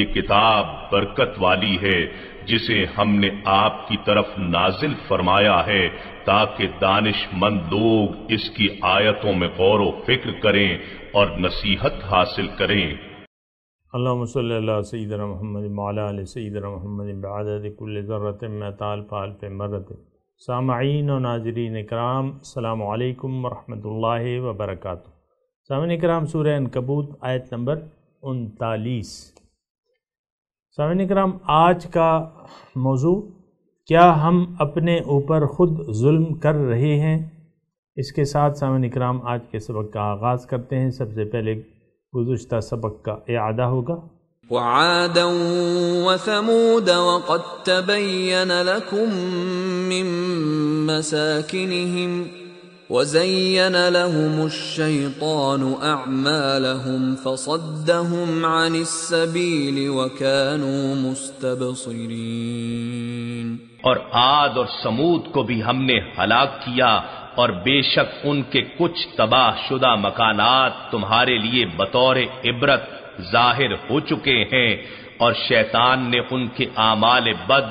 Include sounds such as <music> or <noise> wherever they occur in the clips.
یہ کتاب برکت والی ہے جسے ہم نے آپ کی طرف نازل فرمایا ہے تاکہ دانش مند لوگ اس کی آیتوں میں غور و فکر کریں اور نصیحت حاصل کریں اللہ صلی اللہ سیدنا محمد مولا علیہ سیدنا محمد بعدد کل ذرت میں تال پال پہ مرت سامعین و ناظرین کرام السلام علیکم ورحمۃ اللہ وبرکاتہ سامعین کرام سورہ انکبوت آیت نمبر انتالیس سامعین کرام آج کا موضوع کیا ہم اپنے اوپر خود ظلم کر رہے ہیں اس کے ساتھ سامعین کرام آج کے سبق کا آغاز کرتے ہیں سب سے پہلے گزشتہ سبق کا اعادہ ہوگا وعادا وثمود وقد لکم من مساكنهم اور آد اور سمود کو بھی ہم نے ہلاک کیا اور بے شک ان کے کچھ تباہ شدہ مکانات تمہارے لیے بطور عبرت ظاہر ہو چکے ہیں اور شیطان نے ان کے اعمال بد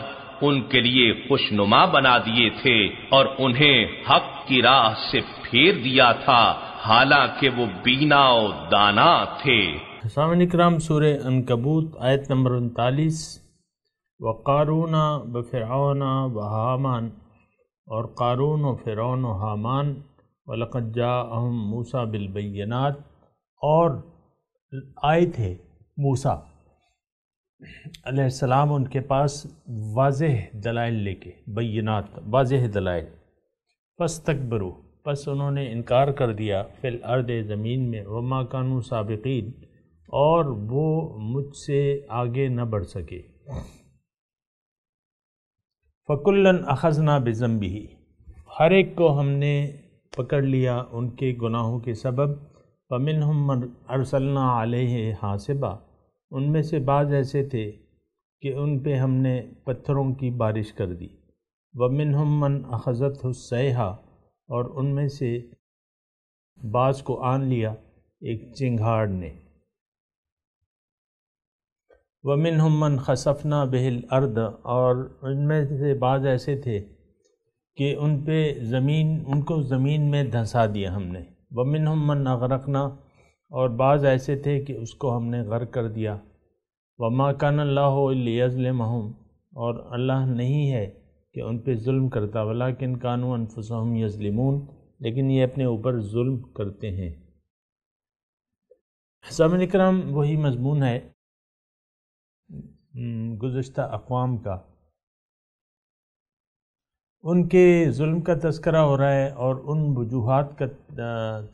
ان کے لیے خوشنما بنا دیے تھے اور انہیں حق کی راہ سے پھیر دیا تھا حالانکہ وہ بینا و دانا تھے سامکرام سور ان کبوت آیت نمبر انتالیس و قارون فرعون و حامان اور قارون و فرعون و حامان لقجا احم موسا بالبینات اور آئے تھے موسا علیہ السلام ان کے پاس واضح دلائل لے کے بینات واضح دلائل پس تک برو پس انہوں نے انکار کر دیا فی الارد زمین میں وما کانو سابقین اور وہ مجھ سے آگے نہ بڑھ سکے اخذنا بزمبی ہر ایک کو ہم نے پکڑ لیا ان کے گناہوں کے سبب پمن من ارسلنا علیہ حاصبہ ان میں سے بعض ایسے تھے کہ ان پہ ہم نے پتھروں کی بارش کر دی ومن ہم اخذت حسیہ اور ان میں سے بعض کو آن لیا ایک چنگھاڑ نے ومن ہم خصفنا بہل ارد اور ان میں سے بعض ایسے تھے کہ ان پہ زمین ان کو زمین میں دھنسا دیا ہم نے ومن ہم اغرقنا اور بعض ایسے تھے کہ اس کو ہم نے غر کر دیا وما کان اللہ یزل مہم اور اللہ نہیں ہے کہ ان پہ ظلم کرتا والن کانو انفسہم یزلمون لیکن یہ اپنے اوپر ظلم کرتے ہیں حضام الکرم وہی مضمون ہے گزشتہ اقوام کا ان کے ظلم کا تذکرہ ہو رہا ہے اور ان وجوہات کا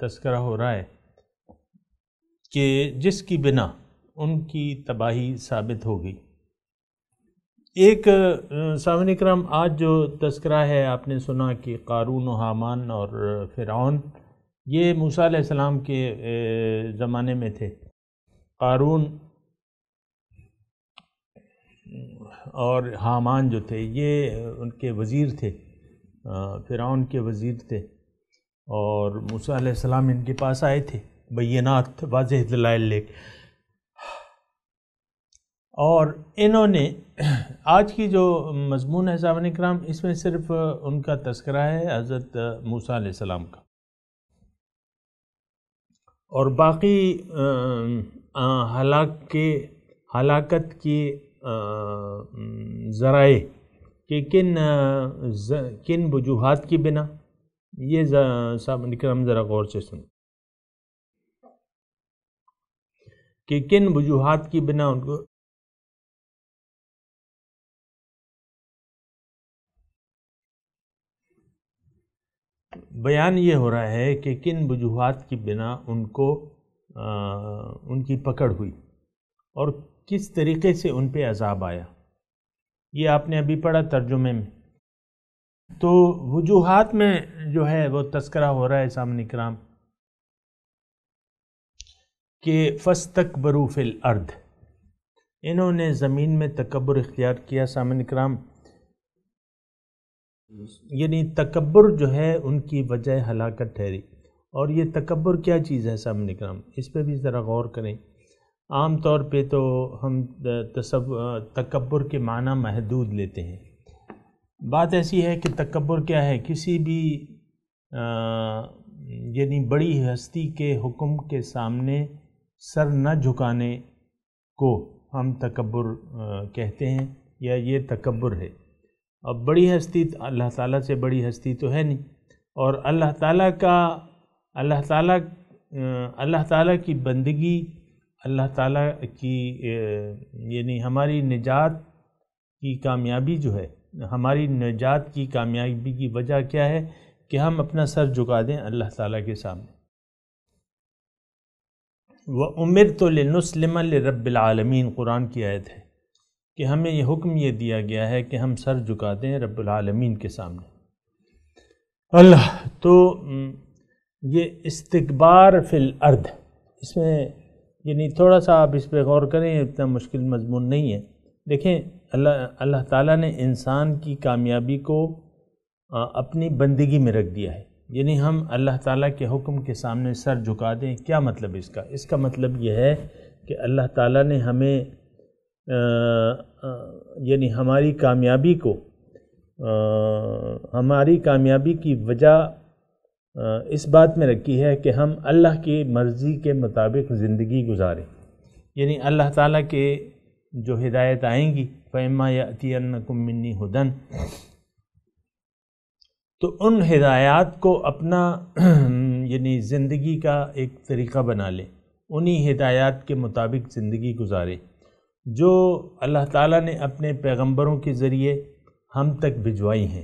تذکرہ ہو رہا ہے کہ جس کی بنا ان کی تباہی ثابت ہو گئی ایک سامن اکرم آج جو تذکرہ ہے آپ نے سنا کہ قارون و حامان اور فرعون یہ موسیٰ علیہ السلام کے زمانے میں تھے قارون اور حامان جو تھے یہ ان کے وزیر تھے فرعون کے وزیر تھے اور موسیٰ علیہ السلام ان کے پاس آئے تھے بینات واضح دلائل لے اور انہوں نے آج کی جو مضمون ہے صاحب اکرام اس میں صرف ان کا تذکرہ ہے حضرت موسیٰ علیہ السلام کا اور باقی ہلاک کے ہلاکت کی ذرائع کہ کن کن وجوہات کی بنا یہ صاحب اکرام ذرا غور سے سنیں کہ کن وجوہات کی بنا ان کو بیان یہ ہو رہا ہے کہ کن وجوہات کی بنا ان کو ان کی پکڑ ہوئی اور کس طریقے سے ان پہ عذاب آیا یہ آپ نے ابھی پڑھا ترجمے میں تو وجوہات میں جو ہے وہ تذکرہ ہو رہا ہے سامنے کرام کہ فس تک بروف الارض انہوں نے زمین میں تکبر اختیار کیا سامن اکرام یعنی تکبر جو ہے ان کی وجہ ہلاکت ٹھہری اور یہ تکبر کیا چیز ہے سامن اکرام اس پہ بھی ذرا غور کریں عام طور پہ تو ہم تکبر کے معنی محدود لیتے ہیں بات ایسی ہے کہ تکبر کیا ہے کسی بھی یعنی بڑی ہستی کے حکم کے سامنے سر نہ جھکانے کو ہم تکبر کہتے ہیں یا یہ تکبر ہے اب بڑی ہستی اللہ تعالیٰ سے بڑی ہستی تو ہے نہیں اور اللہ تعالیٰ کا اللہ تعالیٰ اللہ تعالیٰ کی بندگی اللہ تعالیٰ کی یعنی ہماری نجات کی کامیابی جو ہے ہماری نجات کی کامیابی کی وجہ کیا ہے کہ ہم اپنا سر جھکا دیں اللہ تعالیٰ کے سامنے وہ عمر لنسلم رب العالمین قرآن کی آیت ہے کہ ہمیں یہ حکم یہ دیا گیا ہے کہ ہم سر جھکاتے ہیں رب العالمین کے سامنے اللہ تو یہ استقبار فی الارض اس میں یعنی تھوڑا سا آپ اس پہ غور کریں اتنا مشکل مضمون نہیں ہے دیکھیں اللہ اللہ تعالیٰ نے انسان کی کامیابی کو اپنی بندگی میں رکھ دیا ہے یعنی ہم اللہ تعالیٰ کے حکم کے سامنے سر جھکا دیں کیا مطلب اس کا اس کا مطلب یہ ہے کہ اللہ تعالیٰ نے ہمیں یعنی ہماری کامیابی کو ہماری کامیابی کی وجہ اس بات میں رکھی ہے کہ ہم اللہ کی مرضی کے مطابق زندگی گزاریں یعنی اللہ تعالیٰ کے جو ہدایت آئیں گی فیمہ یا عطی منی ہدن تو ان ہدایات کو اپنا <clears throat> یعنی زندگی کا ایک طریقہ بنا لیں انہی ہدایات کے مطابق زندگی گزارے جو اللہ تعالیٰ نے اپنے پیغمبروں کے ذریعے ہم تک بھجوائی ہیں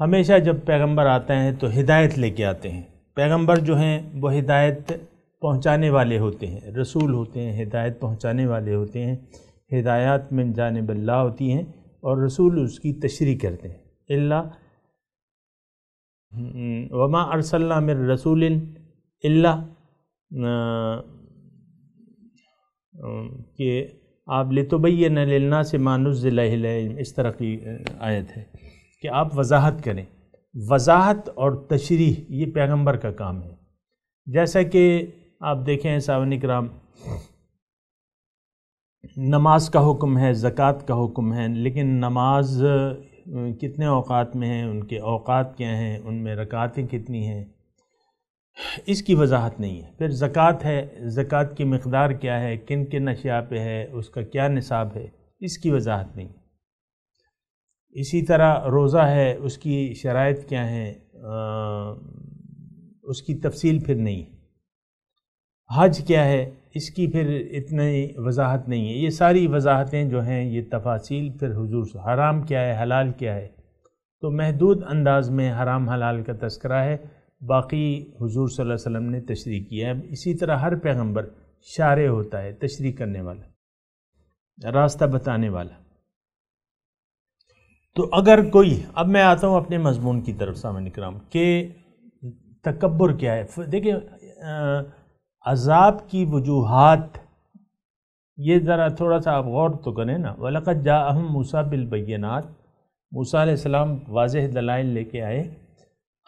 ہمیشہ جب پیغمبر آتا ہے تو ہدایت لے کے آتے ہیں پیغمبر جو ہیں وہ ہدایت پہنچانے والے ہوتے ہیں رسول ہوتے ہیں ہدایت پہنچانے والے ہوتے ہیں ہدایات من جانب اللہ ہوتی ہیں اور رسول اس کی تشریح کرتے ہیں اللہ وما ارسلنا من رسول رسولن اللہ کہ آپ لتبین تو سے مانز لََََََََََ اس طرح کی آیت ہے کہ آپ وضاحت کریں وضاحت اور تشریح یہ پیغمبر کا کام ہے جیسا کہ آپ دیکھیں ساون کرام نماز کا حکم ہے زکوٰۃ کا حکم ہے لیکن نماز کتنے اوقات میں ہیں ان کے اوقات کیا ہیں ان میں رکعتیں کتنی ہیں اس کی وضاحت نہیں ہے پھر زکوٰۃ ہے زکوٰۃ کی مقدار کیا ہے کن کن اشیاء پہ ہے اس کا کیا نصاب ہے اس کی وضاحت نہیں اسی طرح روزہ ہے اس کی شرائط کیا ہے اس کی تفصیل پھر نہیں ہے حج کیا ہے اس کی پھر اتنی وضاحت نہیں ہے یہ ساری وضاحتیں جو ہیں یہ تفاصیل پھر حضور حرام کیا ہے حلال کیا ہے تو محدود انداز میں حرام حلال کا تذکرہ ہے باقی حضور صلی اللہ علیہ وسلم نے تشریح کیا ہے اسی طرح ہر پیغمبر شارع ہوتا ہے تشریح کرنے والا راستہ بتانے والا تو اگر کوئی اب میں آتا ہوں اپنے مضمون کی طرف سامنے کرام کہ تکبر کیا ہے دیکھیں عذاب کی وجوہات یہ ذرا تھوڑا سا آپ غور تو کریں نا ولقت جا اہم موسا بالبینات مصع علیہ السلام واضح دلائل لے کے آئے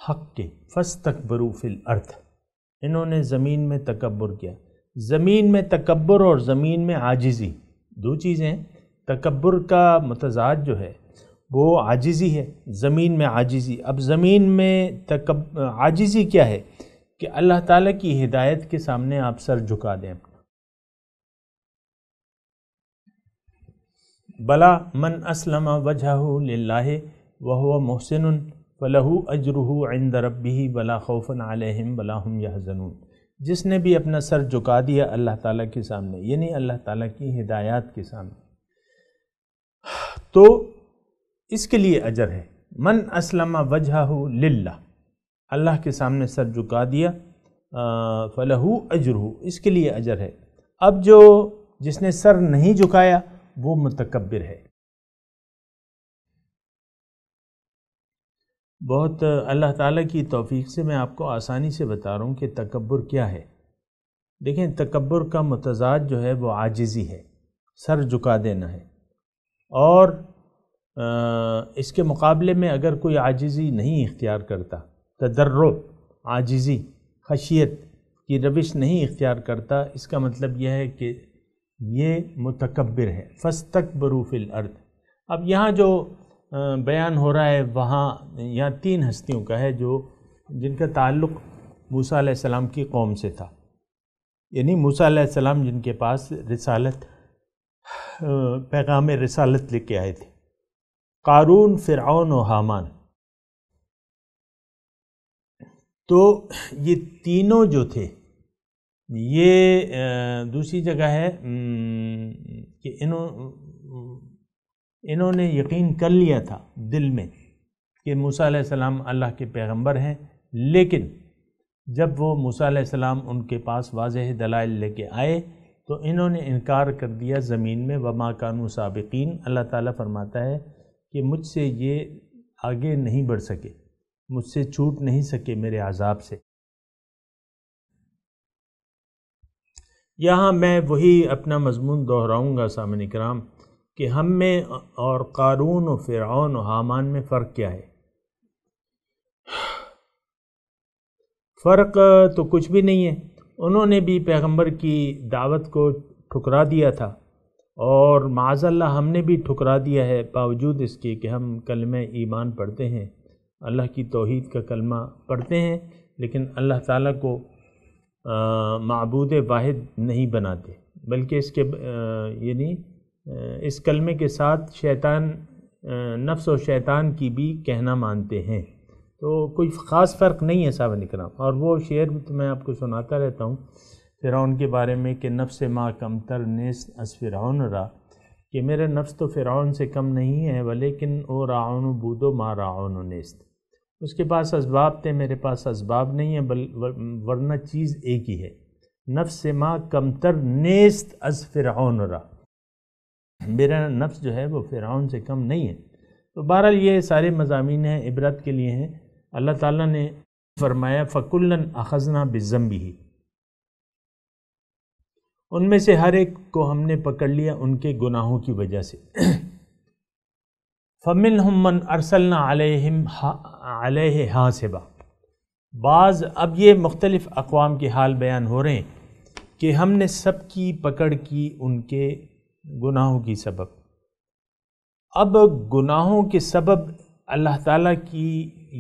حق کے فس تکبروف الرتھ انہوں نے زمین میں تکبر کیا زمین میں تکبر اور زمین میں عاجزی دو چیزیں تکبر کا متضاد جو ہے وہ عاجزی ہے زمین میں عاجزی اب زمین میں عاجزی کیا ہے کہ اللہ تعالیٰ کی ہدایت کے سامنے آپ سر جھکا دیں بلا من اسلم وجہ وہو محسن عند ربہ بلا خوف علیہم بلا ہم یحزنون جس نے بھی اپنا سر جھکا دیا اللہ تعالیٰ کے سامنے یعنی اللہ تعالیٰ کی ہدایات کے سامنے تو اس کے لیے اجر ہے من اسلم وجہ للہ اللہ کے سامنے سر جھکا دیا فلاح اجر اس کے لیے اجر ہے اب جو جس نے سر نہیں جھکایا وہ متکبر ہے بہت اللہ تعالیٰ کی توفیق سے میں آپ کو آسانی سے بتا رہا ہوں کہ تکبر کیا ہے دیکھیں تکبر کا متضاد جو ہے وہ عاجزی ہے سر جھکا دینا ہے اور اس کے مقابلے میں اگر کوئی عاجزی نہیں اختیار کرتا تدرو آجزی خشیت کی روش نہیں اختیار کرتا اس کا مطلب یہ ہے کہ یہ متکبر ہے فستکبرو فی الارض اب یہاں جو بیان ہو رہا ہے وہاں یہاں تین ہستیوں کا ہے جو جن کا تعلق موسیٰ علیہ السلام کی قوم سے تھا یعنی موسیٰ علیہ السلام جن کے پاس رسالت پیغام رسالت لے کے آئے تھے قارون فرعون و حامان تو یہ تینوں جو تھے یہ دوسری جگہ ہے کہ انہوں انہوں نے یقین کر لیا تھا دل میں کہ موسیٰ علیہ السلام اللہ کے پیغمبر ہیں لیکن جب وہ موسیٰ علیہ السلام ان کے پاس واضح دلائل لے کے آئے تو انہوں نے انکار کر دیا زمین میں وما کانو سابقین اللہ تعالیٰ فرماتا ہے کہ مجھ سے یہ آگے نہیں بڑھ سکے مجھ سے چھوٹ نہیں سکے میرے عذاب سے یہاں میں وہی اپنا مضمون دہراؤں گا سامن کرام کہ ہم میں اور قارون و فرعون و حامان میں فرق کیا ہے فرق تو کچھ بھی نہیں ہے انہوں نے بھی پیغمبر کی دعوت کو ٹھکرا دیا تھا اور معاذ اللہ ہم نے بھی ٹھکرا دیا ہے باوجود اس کے کہ ہم کلمہ ایمان پڑھتے ہیں اللہ کی توحید کا کلمہ پڑھتے ہیں لیکن اللہ تعالیٰ کو معبود واحد نہیں بناتے بلکہ اس کے یعنی اس کلمے کے ساتھ شیطان نفس و شیطان کی بھی کہنا مانتے ہیں تو کوئی خاص فرق نہیں ہے صاحب نکرام اور وہ شعر تو میں آپ کو سناتا رہتا ہوں فرعون کے بارے میں کہ ما کم کمتر نیس از فرعون را کہ میرے نفس تو فرعون سے کم نہیں ہے ولیکن او راعون بودو ما راعون نیست اس کے پاس اسباب تھے میرے پاس اسباب نہیں ہے بل ورنہ چیز ایک ہی ہے نفس ما کم کمتر نیست از فرعون را میرا نفس جو ہے وہ فرعون سے کم نہیں ہے تو بہرحال یہ سارے مضامین ہیں عبرت کے لیے ہیں اللہ تعالیٰ نے فرمایا فقلاخن أَخَذْنَا بِزَّمْبِهِ ان میں سے ہر ایک کو ہم نے پکڑ لیا ان کے گناہوں کی وجہ سے فمن حمن ارسلنا علیہم علیہ حاصبہ بعض اب یہ مختلف اقوام کے حال بیان ہو رہے ہیں کہ ہم نے سب کی پکڑ کی ان کے گناہوں کی سبب اب گناہوں کے سبب اللہ تعالیٰ کی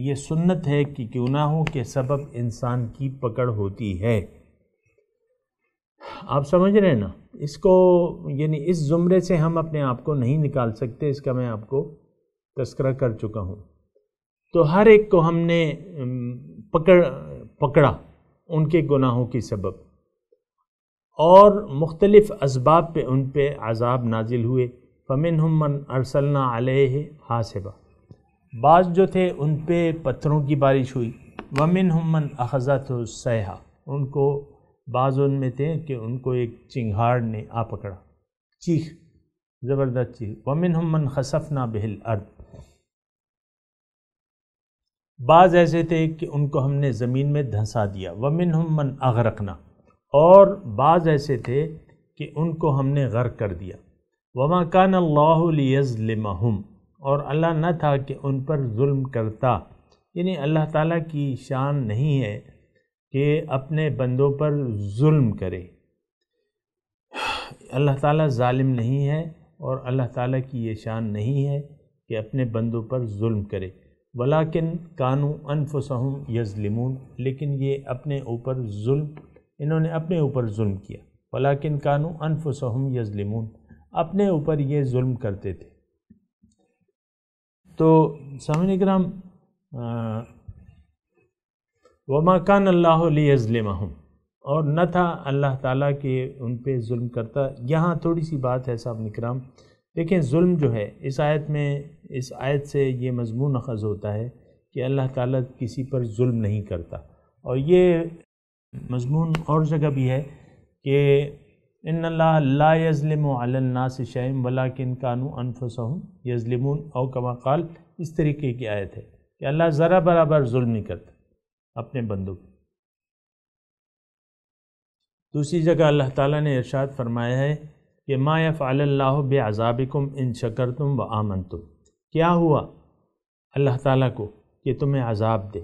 یہ سنت ہے کہ گناہوں کے سبب انسان کی پکڑ ہوتی ہے آپ سمجھ رہے ہیں نا اس کو یعنی اس زمرے سے ہم اپنے آپ کو نہیں نکال سکتے اس کا میں آپ کو تذکرہ کر چکا ہوں تو ہر ایک کو ہم نے پکڑ پکڑا ان کے گناہوں کی سبب اور مختلف اسباب پہ ان پہ عذاب نازل ہوئے فمن ہم ارسلنا علیہ حاسبہ بعض جو تھے ان پہ پتھروں کی بارش ہوئی ومن ہم اخذت السیحہ ان کو بعض ان میں تھے کہ ان کو ایک چنگھاڑ نے آ پکڑا چیخ زبردست چیز وومن ہمسف نہ بہل ارد بعض ایسے تھے کہ ان کو ہم نے زمین میں دھنسا دیا ومن من اغرقنا اور بعض ایسے تھے کہ ان کو ہم نے غرق کر دیا وما کان اللہ لیظلمہم اور اللہ نہ تھا کہ ان پر ظلم کرتا یعنی اللہ تعالیٰ کی شان نہیں ہے کہ اپنے بندوں پر ظلم کرے اللہ تعالیٰ ظالم نہیں ہے اور اللہ تعالیٰ کی یہ شان نہیں ہے کہ اپنے بندوں پر ظلم کرے ولاکن کانو انفسہم یظلمون لیکن یہ اپنے اوپر ظلم انہوں نے اپنے اوپر ظلم کیا ولاکن کانو انفسہم یظلمون اپنے اوپر یہ ظلم کرتے تھے تو سہن اکرام کان اللہ علیہ اور نہ تھا اللہ تعالیٰ کے ان پہ ظلم کرتا یہاں تھوڑی سی بات ہے صاحب نکرام دیکھیں ظلم جو ہے اس آیت میں اس آیت سے یہ مضمون اخذ ہوتا ہے کہ اللہ تعالیٰ کسی پر ظلم نہیں کرتا اور یہ مضمون اور جگہ بھی ہے کہ ان اللّہ اللہ الناس شائم ولیکن کانو ولاکن یظلمون او کما قال اس طریقے کی آیت ہے کہ اللہ ذرا برابر ظلم نہیں کرتا اپنے بندوں بندوق دوسری جگہ اللہ تعالیٰ نے ارشاد فرمایا ہے کہ ما یفال اللہ بے عذابقم ان شکر تم و آمن تم کیا ہوا اللہ تعالیٰ کو کہ تمہیں عذاب دے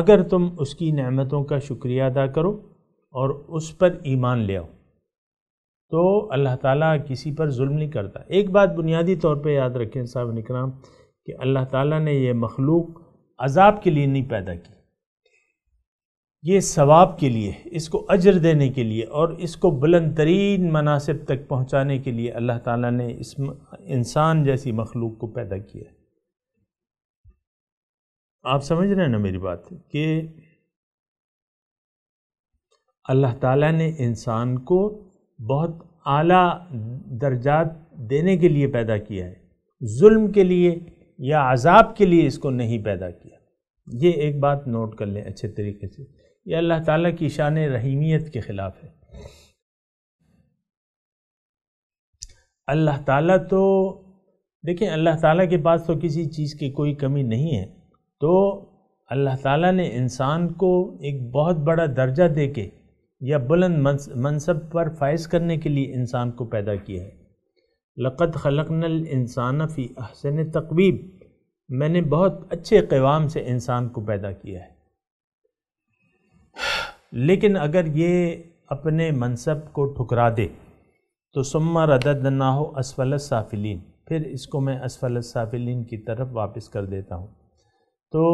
اگر تم اس کی نعمتوں کا شکریہ ادا کرو اور اس پر ایمان لے آؤ تو اللہ تعالیٰ کسی پر ظلم نہیں کرتا ایک بات بنیادی طور پہ یاد رکھیں صاحب نکرام کہ اللہ تعالیٰ نے یہ مخلوق عذاب کے لیے نہیں پیدا کی یہ ثواب کے لیے اس کو اجر دینے کے لیے اور اس کو بلند ترین مناسب تک پہنچانے کے لیے اللہ تعالیٰ نے اس انسان جیسی مخلوق کو پیدا کیا ہے آپ سمجھ رہے ہیں نا میری بات کہ اللہ تعالیٰ نے انسان کو بہت اعلیٰ درجات دینے کے لیے پیدا کیا ہے ظلم کے لیے یا عذاب کے لیے اس کو نہیں پیدا کیا یہ ایک بات نوٹ کر لیں اچھے طریقے سے یہ اللہ تعالیٰ کی شان رحیمیت کے خلاف ہے اللہ تعالیٰ تو دیکھیں اللہ تعالیٰ کے پاس تو کسی چیز کی کوئی کمی نہیں ہے تو اللہ تعالیٰ نے انسان کو ایک بہت بڑا درجہ دے کے یا بلند منصب پر فائز کرنے کے لیے انسان کو پیدا کیا ہے لقد خلق الانسان فی احسن تقویب میں نے بہت اچھے قوام سے انسان کو پیدا کیا ہے لیکن اگر یہ اپنے منصب کو ٹھکرا دے تو سما ردد نہ ہو اسفل صافلین پھر اس کو میں اسفل صافلین کی طرف واپس کر دیتا ہوں تو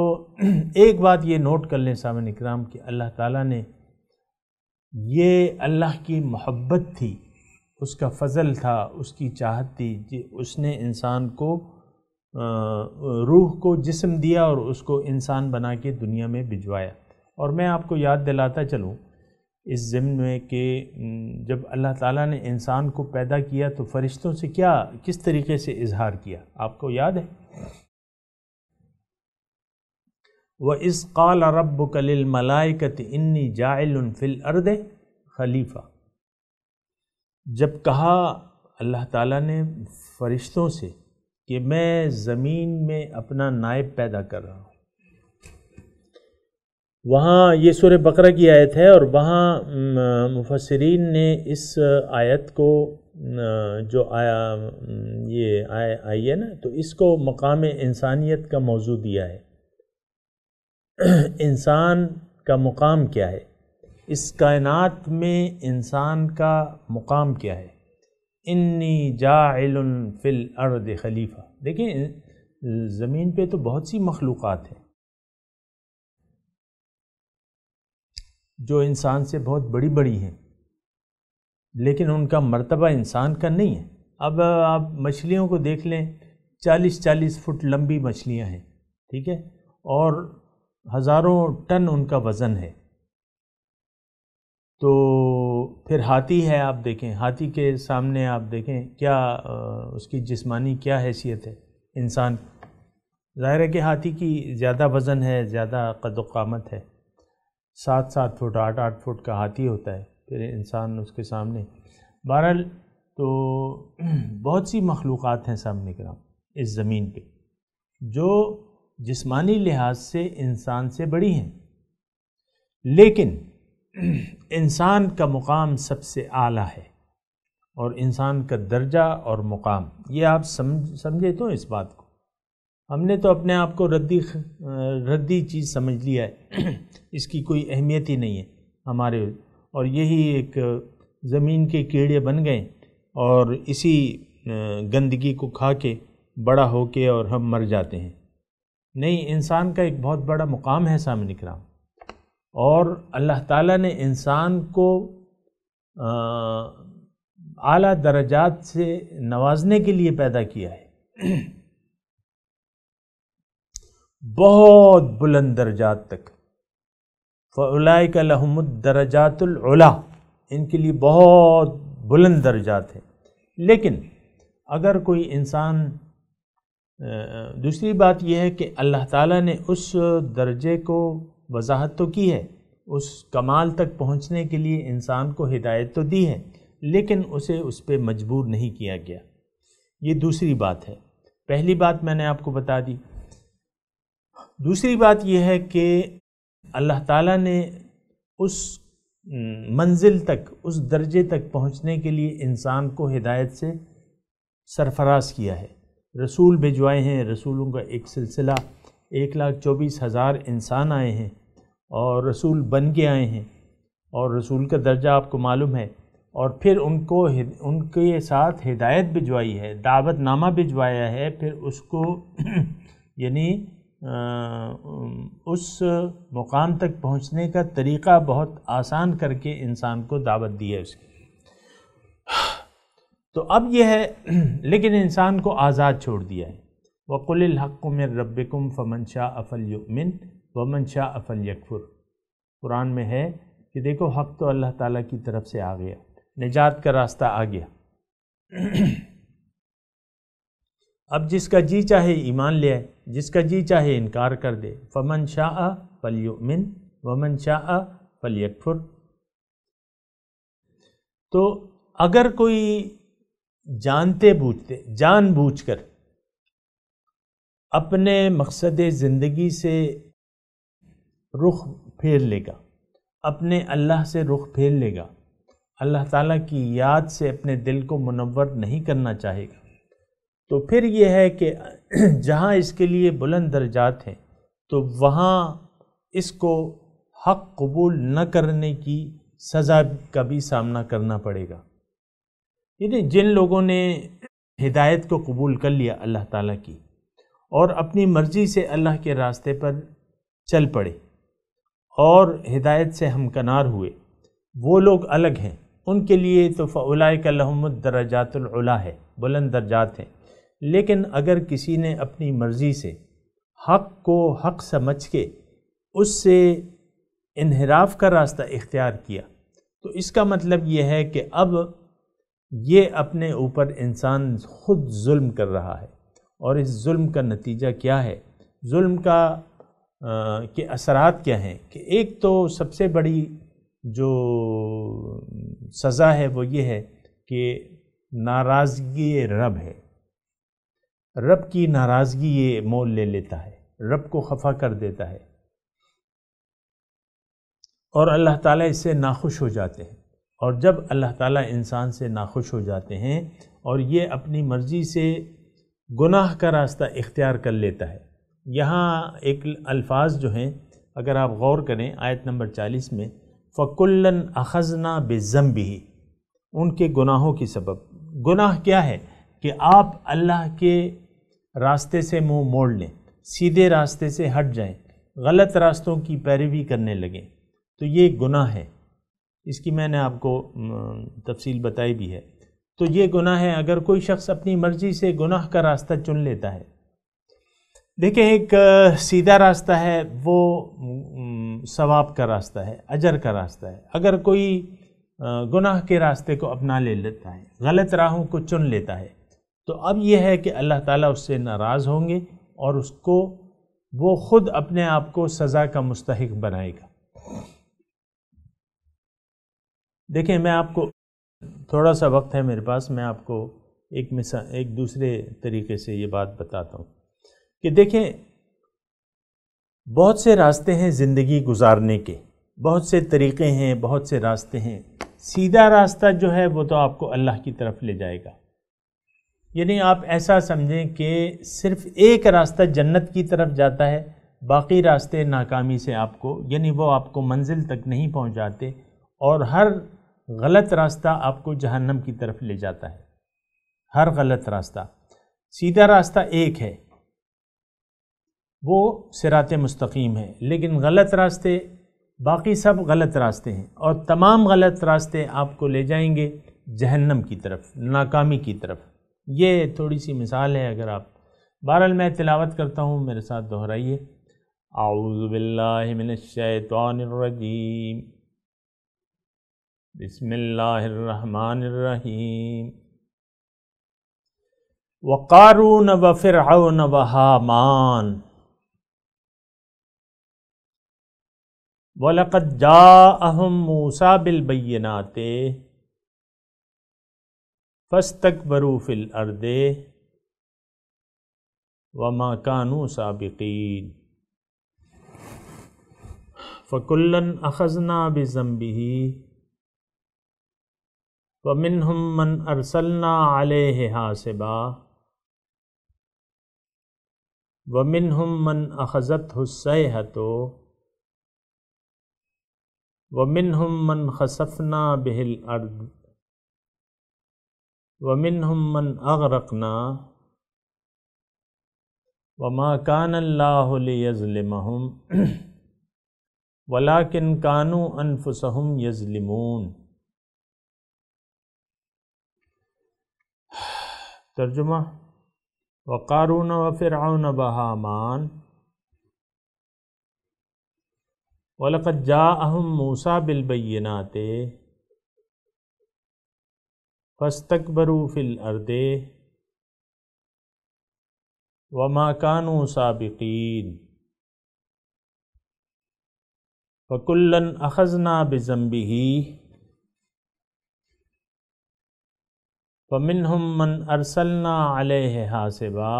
ایک بات یہ نوٹ کر لیں سامن اکرام کہ اللہ تعالیٰ نے یہ اللہ کی محبت تھی اس کا فضل تھا اس کی چاہت تھی کہ جی، اس نے انسان کو روح کو جسم دیا اور اس کو انسان بنا کے دنیا میں بھجوایا اور میں آپ کو یاد دلاتا چلوں اس ضمن میں کہ جب اللہ تعالیٰ نے انسان کو پیدا کیا تو فرشتوں سے کیا کس طریقے سے اظہار کیا آپ کو یاد ہے وہ اس قال رب کل ملائکت انی جائل فل ارد خلیفہ جب کہا اللہ تعالیٰ نے فرشتوں سے کہ میں زمین میں اپنا نائب پیدا کر رہا ہوں وہاں یہ سور بقرہ کی آیت ہے اور وہاں مفسرین نے اس آیت کو جو آیا یہ آئی ہے نا تو اس کو مقام انسانیت کا موضوع دیا ہے انسان کا مقام کیا ہے اس کائنات میں انسان کا مقام کیا ہے انی جاعل فی الارض خلیفہ دیکھیں زمین پہ تو بہت سی مخلوقات ہیں جو انسان سے بہت بڑی بڑی ہیں لیکن ان کا مرتبہ انسان کا نہیں ہے اب آپ مچھلیوں کو دیکھ لیں چالیس چالیس فٹ لمبی مچھلیاں ہیں ٹھیک ہے اور ہزاروں ٹن ان کا وزن ہے تو پھر ہاتھی ہے آپ دیکھیں ہاتھی کے سامنے آپ دیکھیں کیا اس کی جسمانی کیا حیثیت ہے انسان ظاہر ہے کہ ہاتھی کی زیادہ وزن ہے زیادہ قد و قامت ہے سات سات فٹ آٹھ آٹھ فٹ کا ہاتھی ہوتا ہے پھر انسان اس کے سامنے بہرحال تو بہت سی مخلوقات ہیں سامنے کرام اس زمین پہ جو جسمانی لحاظ سے انسان سے بڑی ہیں لیکن انسان کا مقام سب سے اعلیٰ ہے اور انسان کا درجہ اور مقام یہ آپ سمجھ سمجھے تو اس بات کو ہم نے تو اپنے آپ کو ردی ردی چیز سمجھ لیا ہے <clears throat> اس کی کوئی اہمیت ہی نہیں ہے ہمارے اور یہی ایک زمین کے کیڑے بن گئے اور اسی گندگی کو کھا کے بڑا ہو کے اور ہم مر جاتے ہیں نہیں انسان کا ایک بہت بڑا مقام ہے سامنے اکرام اور اللہ تعالیٰ نے انسان کو اعلیٰ درجات سے نوازنے کے لیے پیدا کیا ہے <clears throat> بہت بلند درجات تک فلائے کا لحمود درجات ان کے لیے بہت بلند درجات ہیں لیکن اگر کوئی انسان دوسری بات یہ ہے کہ اللہ تعالیٰ نے اس درجے کو وضاحت تو کی ہے اس کمال تک پہنچنے کے لیے انسان کو ہدایت تو دی ہے لیکن اسے اس پہ مجبور نہیں کیا گیا یہ دوسری بات ہے پہلی بات میں نے آپ کو بتا دی دوسری بات یہ ہے کہ اللہ تعالیٰ نے اس منزل تک اس درجے تک پہنچنے کے لیے انسان کو ہدایت سے سرفراز کیا ہے رسول بھجوائے ہیں رسولوں کا ایک سلسلہ ایک لاکھ چوبیس ہزار انسان آئے ہیں اور رسول بن کے آئے ہیں اور رسول کا درجہ آپ کو معلوم ہے اور پھر ان کو ان کے ساتھ ہدایت بھجوائی ہے دعوت نامہ بھجوایا ہے پھر اس کو <clears throat> یعنی اس مقام تک پہنچنے کا طریقہ بہت آسان کر کے انسان کو دعوت دی ہے اس کی تو اب یہ ہے لیکن انسان کو آزاد چھوڑ دیا ہے وَقُلِ قل الحق رَبِّكُمْ فَمَنْ شَاءَ أَفَلْ يُؤْمِنْ وَمَنْ شَاءَ أَفَلْ يَكْفُرْ قرآن میں ہے کہ دیکھو حق تو اللہ تعالیٰ کی طرف سے آ گیا نجات کا راستہ آ گیا اب جس کا جی چاہے ایمان لے جس کا جی چاہے انکار کر دے فمن شاہ فلیؤمن ومن فمن شاہ تو اگر کوئی جانتے بوجھتے جان بوجھ کر اپنے مقصد زندگی سے رخ پھیر لے گا اپنے اللہ سے رخ پھیر لے گا اللہ تعالیٰ کی یاد سے اپنے دل کو منور نہیں کرنا چاہے گا تو پھر یہ ہے کہ <clears throat> جہاں اس کے لیے بلند درجات ہیں تو وہاں اس کو حق قبول نہ کرنے کی سزا کا بھی سامنا کرنا پڑے گا یعنی جن لوگوں نے ہدایت کو قبول کر لیا اللہ تعالیٰ کی اور اپنی مرضی سے اللہ کے راستے پر چل پڑے اور ہدایت سے ہمکنار ہوئے وہ لوگ الگ ہیں ان کے لیے تو فعلائے کا لحمد درجات العلا ہے بلند درجات ہیں لیکن اگر کسی نے اپنی مرضی سے حق کو حق سمجھ کے اس سے انحراف کا راستہ اختیار کیا تو اس کا مطلب یہ ہے کہ اب یہ اپنے اوپر انسان خود ظلم کر رہا ہے اور اس ظلم کا نتیجہ کیا ہے ظلم کا کے اثرات کیا ہیں کہ ایک تو سب سے بڑی جو سزا ہے وہ یہ ہے کہ ناراضگی رب ہے رب کی ناراضگی یہ مول لے لیتا ہے رب کو خفا کر دیتا ہے اور اللہ تعالیٰ اس سے ناخوش ہو جاتے ہیں اور جب اللہ تعالیٰ انسان سے ناخوش ہو جاتے ہیں اور یہ اپنی مرضی سے گناہ کا راستہ اختیار کر لیتا ہے یہاں ایک الفاظ جو ہیں اگر آپ غور کریں آیت نمبر چالیس میں فق أَخَذْنَا بِزَّمْبِهِ ان کے گناہوں کی سبب گناہ کیا ہے کہ آپ اللہ کے راستے سے مو موڑ لیں سیدھے راستے سے ہٹ جائیں غلط راستوں کی پیروی کرنے لگیں تو یہ گناہ ہے اس کی میں نے آپ کو تفصیل بتائی بھی ہے تو یہ گناہ ہے اگر کوئی شخص اپنی مرضی سے گناہ کا راستہ چن لیتا ہے دیکھیں ایک سیدھا راستہ ہے وہ ثواب کا راستہ ہے اجر کا راستہ ہے اگر کوئی گناہ کے راستے کو اپنا لے لیتا ہے غلط راہوں کو چن لیتا ہے تو اب یہ ہے کہ اللہ تعالیٰ اس سے ناراض ہوں گے اور اس کو وہ خود اپنے آپ کو سزا کا مستحق بنائے گا دیکھیں میں آپ کو تھوڑا سا وقت ہے میرے پاس میں آپ کو ایک مثال ایک دوسرے طریقے سے یہ بات بتاتا ہوں کہ دیکھیں بہت سے راستے ہیں زندگی گزارنے کے بہت سے طریقے ہیں بہت سے راستے ہیں سیدھا راستہ جو ہے وہ تو آپ کو اللہ کی طرف لے جائے گا یعنی آپ ایسا سمجھیں کہ صرف ایک راستہ جنت کی طرف جاتا ہے باقی راستے ناکامی سے آپ کو یعنی وہ آپ کو منزل تک نہیں پہنچاتے اور ہر غلط راستہ آپ کو جہنم کی طرف لے جاتا ہے ہر غلط راستہ سیدھا راستہ ایک ہے وہ سرات مستقیم ہے لیکن غلط راستے باقی سب غلط راستے ہیں اور تمام غلط راستے آپ کو لے جائیں گے جہنم کی طرف ناکامی کی طرف یہ تھوڑی سی مثال ہے اگر آپ بہرحال میں تلاوت کرتا ہوں میرے ساتھ دہرائیے اعوذ باللہ من الشیطان الرجیم بسم اللہ الرحمن الرحیم وقارون وفرعون وحامان وَلَقَدْ جَاءَهُمْ مُوسَى بِالْبَيِّنَاتِ فَاسْتَكْبَرُوا بروف الْأَرْضِ و كَانُوا سَابِقِينَ سابقین أَخَذْنَا بِزَنْبِهِ وَمِنْهُمْ مَنْ أَرْسَلْنَا عَلَيْهِ ہُم من ارسلنا علیہ السَّيْحَةُ وَمِنْهُمْ مَنْ خَسَفْنَا من اخذت من ومن من اغرقنا وما كان الله ليظلمهم ولكن كانوا انفسهم يظلمون ترجمہ وقارون وفرعون بہامان ولقد جاءهم موسی بالبینات پستکبروف الردے وما کانو سابقین فکلن اخذنا بزمبی و منہ من ارسلنا علیہ حاصبہ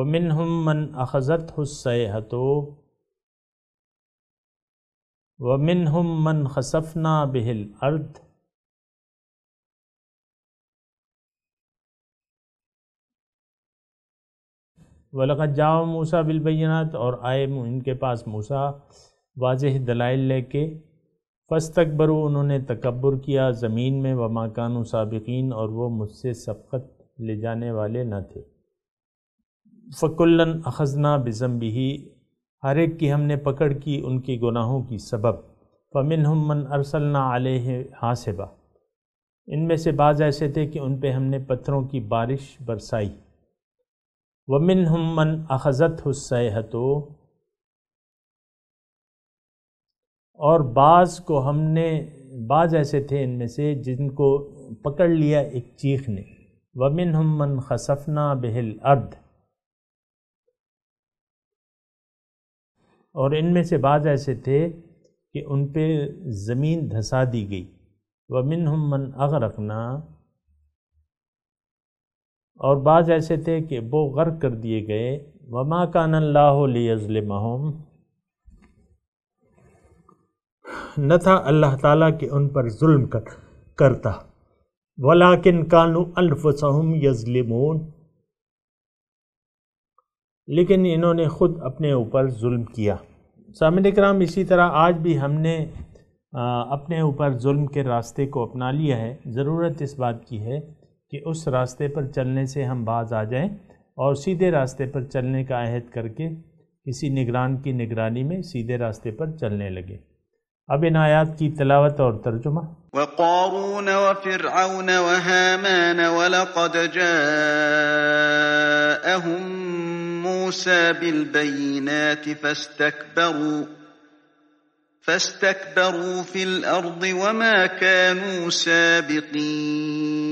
و منہ من اخذت حسو و مَنْ خَسَفْنَا من خصفنا بہل ارد جاؤ بِالْبَيِّنَاتِ اور آئے ان کے پاس موسیٰ واضح دلائل لے کے پس تک برو انہوں نے تکبر کیا زمین میں و ماکان سابقین اور وہ مجھ سے سبقت لے جانے والے نہ تھے فکلاً أَخَذْنَا بِزَمْبِهِ ہر ایک کی ہم نے پکڑ کی ان کے گناہوں کی سبب ومن ہم ارس اللہ علیہ حاصبہ ان میں سے بعض ایسے تھے کہ ان پہ ہم نے پتھروں کی بارش برسائی ومن ہم اخذت حسو اور بعض کو ہم نے بعض ایسے تھے ان میں سے جن کو پکڑ لیا ایک چیخ نے ومن ہم خصفنا بہل ارد اور ان میں سے بعض ایسے تھے کہ ان پہ زمین دھسا دی گئی وَمِنْهُمْ ہم أَغْرَقْنَا اور بعض ایسے تھے کہ وہ غرق کر دیے گئے وما کان اللَّهُ لِيَظْلِمَهُمْ نہ تھا اللہ تعالیٰ کے ان پر ظلم کرتا ولاکن کانو أَلْفُسَهُمْ يَظْلِمُونَ لیکن انہوں نے خود اپنے اوپر ظلم کیا سامنے اکرام اسی طرح آج بھی ہم نے اپنے اوپر ظلم کے راستے کو اپنا لیا ہے ضرورت اس بات کی ہے کہ اس راستے پر چلنے سے ہم باز آ جائیں اور سیدھے راستے پر چلنے کا عہد کر کے کسی نگران کی نگرانی میں سیدھے راستے پر چلنے لگے اب ان آیات کی تلاوت اور ترجمہ موسى بالبينات فاستكبروا فاستكبروا في الأرض وما كانوا سابقين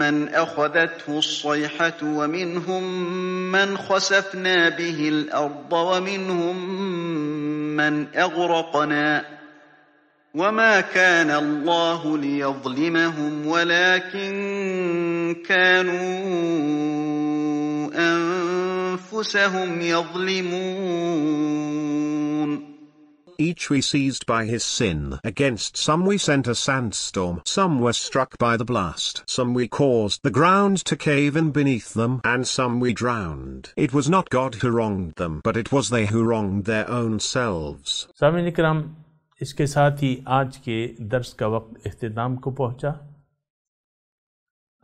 من أخذته الصيحة ومنهم من خسفنا به الأرض ومنهم من أغرقنا وما كان الله ليظلمهم ولكن كانوا أنفسهم يظلمون Each we seized by his sin. Against some we sent a sandstorm. Some were struck by the blast. Some we caused the ground to cave in beneath them. And some we drowned. It was not God who wronged them, but it was they who wronged their own selves. इसके साथ ही आज के दर्स का वक्त अख्ताम को पहुंचा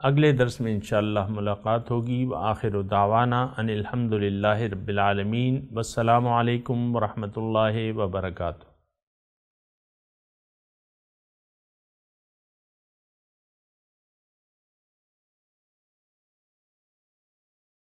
اگلے درس میں انشاءاللہ ملاقات ہوگی وہ آخر ان انمد اللہ رب العالمین والسلام علیکم ورحمۃ اللہ وبرکاتہ